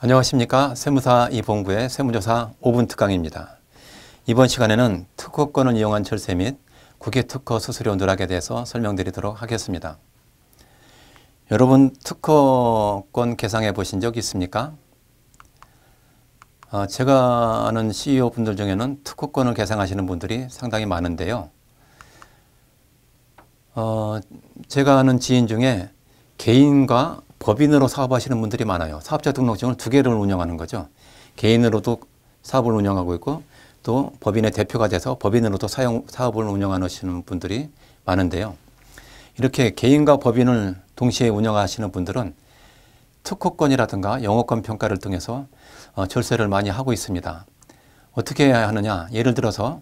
안녕하십니까. 세무사 이봉구의 세무조사 5분 특강입니다. 이번 시간에는 특허권을 이용한 절세 및 국외 특허 수수료 누락에 대해서 설명드리도록 하겠습니다. 여러분 특허권 개상해 보신 적 있습니까? 아, 제가 아는 CEO 분들 중에는 특허권을 개상하시는 분들이 상당히 많은데요. 어, 제가 아는 지인 중에 개인과 법인으로 사업하시는 분들이 많아요. 사업자 등록증을 두 개를 운영하는 거죠. 개인으로도 사업을 운영하고 있고 또 법인의 대표가 돼서 법인으로도 사용, 사업을 운영하시는 분들이 많은데요. 이렇게 개인과 법인을 동시에 운영하시는 분들은 특허권이라든가 영어권 평가를 통해서 어, 절세를 많이 하고 있습니다. 어떻게 해야 하느냐? 예를 들어서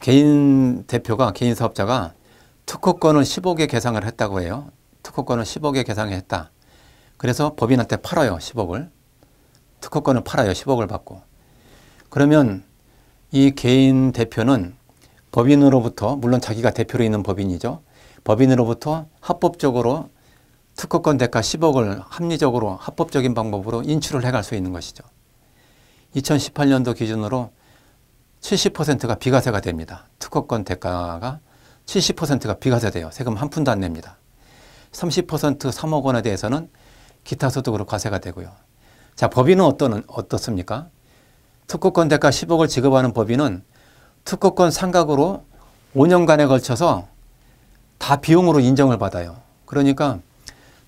개인 대표가 개인 사업자가 특허권을 10억에 계상을 했다고 해요. 특허권을 10억에 계상했다. 그래서 법인한테 팔아요. 10억을. 특허권을 팔아요. 10억을 받고. 그러면 이 개인 대표는 법인으로부터 물론 자기가 대표로 있는 법인이죠. 법인으로부터 합법적으로 특허권 대가 10억을 합리적으로 합법적인 방법으로 인출을 해갈 수 있는 것이죠. 2018년도 기준으로 70%가 비과세가 됩니다. 특허권 대가가 70%가 비과세돼요. 세금 한 푼도 안 냅니다. 30% 3억 원에 대해서는 기타 소득으로 과세가 되고요. 자, 법인은 어떤, 어떻습니까? 특허권 대가 10억을 지급하는 법인은 특허권 상각으로 5년간에 걸쳐서 다 비용으로 인정을 받아요. 그러니까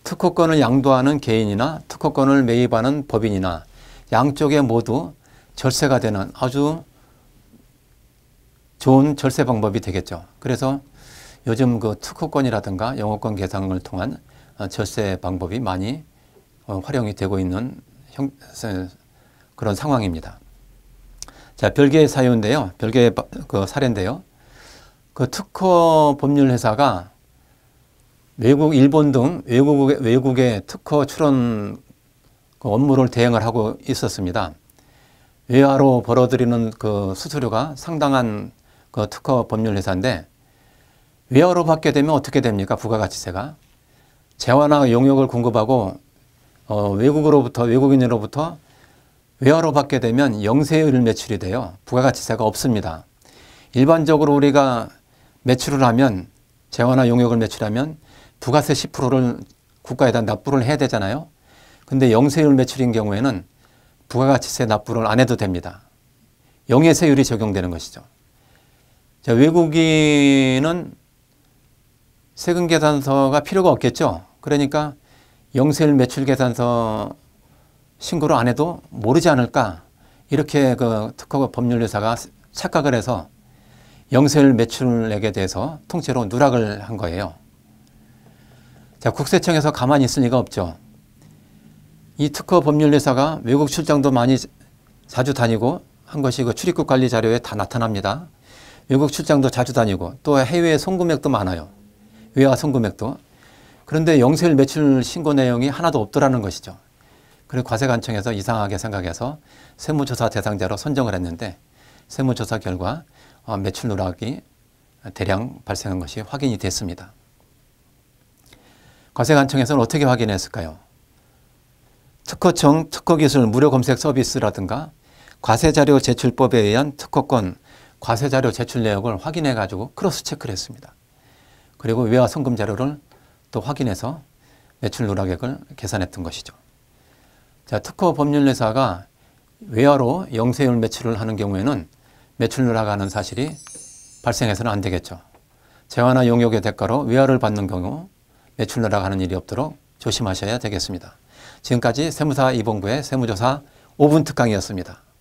특허권을 양도하는 개인이나 특허권을 매입하는 법인이나 양쪽에 모두 절세가 되는 아주 좋은 절세 방법이 되겠죠. 그래서 요즘 그 특허권이라든가 영어권 개상을 통한 절세 방법이 많이 어, 활용이 되고 있는 형, 그런 상황입니다. 자, 별개의 사유인데요. 별개의 그 사례인데요. 그 특허 법률 회사가 외국, 일본 등 외국의, 외국의 특허 출원 그 업무를 대행을 하고 있었습니다. 외화로 벌어들이는 그 수수료가 상당한 그 특허 법률 회사인데 외화로 받게 되면 어떻게 됩니까? 부가가치세가. 재화나 용역을 공급하고 어, 외국으로부터 외국인으로부터 외화로 받게 되면 영세율 매출이 돼요. 부가가치세가 없습니다. 일반적으로 우리가 매출을 하면 재화나 용역을 매출하면 부가세 10%를 국가에다 납부를 해야 되잖아요. 근데 영세율 매출인 경우에는 부가가치세 납부를 안 해도 됩니다. 영예세율이 적용되는 것이죠. 자, 외국인은 세금계산서가 필요가 없겠죠. 그러니까 영세일 매출 계산서 신고를 안 해도 모르지 않을까 이렇게 그 특허 법률회사가 착각을 해서 영세일 매출액에 대해서 통째로 누락을 한 거예요. 자, 국세청에서 가만히 있을 리가 없죠. 이 특허 법률회사가 외국 출장도 많이 자주 다니고 한 것이 그 출입국 관리 자료에 다 나타납니다. 외국 출장도 자주 다니고 또 해외 송금액도 많아요. 외화 송금액도 그런데 영세일 매출 신고 내용이 하나도 없더라는 것이죠. 그리고 과세관청에서 이상하게 생각해서 세무조사 대상자로 선정을 했는데 세무조사 결과 어, 매출 누락이 대량 발생한 것이 확인이 됐습니다. 과세관청에서는 어떻게 확인했을까요? 특허청 특허기술 무료 검색 서비스라든가 과세자료 제출법에 의한 특허권 과세자료 제출 내역을 확인해 가지고 크로스 체크를 했습니다. 그리고 외화 송금 자료를 또 확인해서 매출 누락액을 계산했던 것이죠. 자, 특허 법률회사가 외화로 영세율 매출을 하는 경우에는 매출 누락하는 사실이 발생해서는 안 되겠죠. 재화나 용역의 대가로 외화를 받는 경우 매출 누락하는 일이 없도록 조심하셔야 되겠습니다. 지금까지 세무사 이봉구의 세무조사 5분 특강이었습니다.